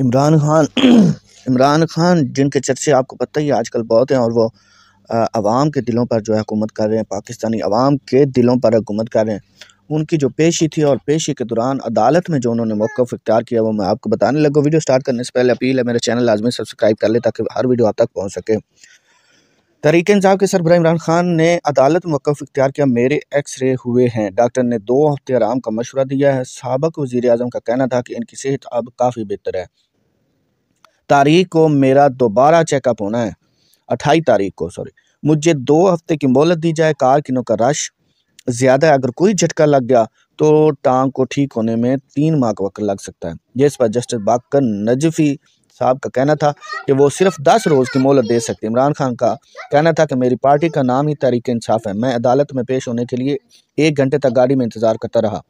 इमरान खान इमरान खान जिनके चर्चे आपको पता ही है आजकल बहुत हैं और वो आवाम के दिलों पर जो है हुकूमत कर रहे हैं पाकिस्तानी आवाम के दिलों पर हुकूमत कर रहे हैं उनकी जो पेशी थी और पेशी के दौरान अदालत में जो उन्होंने मौक़ इख्तियार किया वो मैं आपको बताने लगा वीडियो स्टार्ट करने से पहले अपील है मेरे चैनल लाजमी सब्सक्राइब कर ले ताकि हर वीडियो आप तक पहुँच सके तरीके इंसाफ के सरबरा इमरान खान ने अदालत में मौक़ इख्तियार किया मेरे एक्सरे हुए हैं डॉक्टर ने दो हफ्ते आराम का मशवरा दिया है सबक वज़ी अजम का कहना था कि इनकी सेहत अब काफ़ी बेहतर है तारीख को मेरा दोबारा चेकअप होना है अट्ठाईस तारीख को सॉरी मुझे दो हफ्ते की मोहलत दी जाए कार किनों का रश ज़्यादा है अगर कोई झटका लग गया तो टांग को ठीक होने में तीन माह का वक्त लग सकता है जिस पर जस्टिस बाकर नजफी साहब का कहना था कि वो सिर्फ दस रोज़ की मोहलत दे सकते इमरान खान का कहना था कि मेरी पार्टी का नाम ही तारीख इंसाफ है मैं अदालत में पेश होने के लिए एक घंटे तक गाड़ी में इंतज़ार करता रहा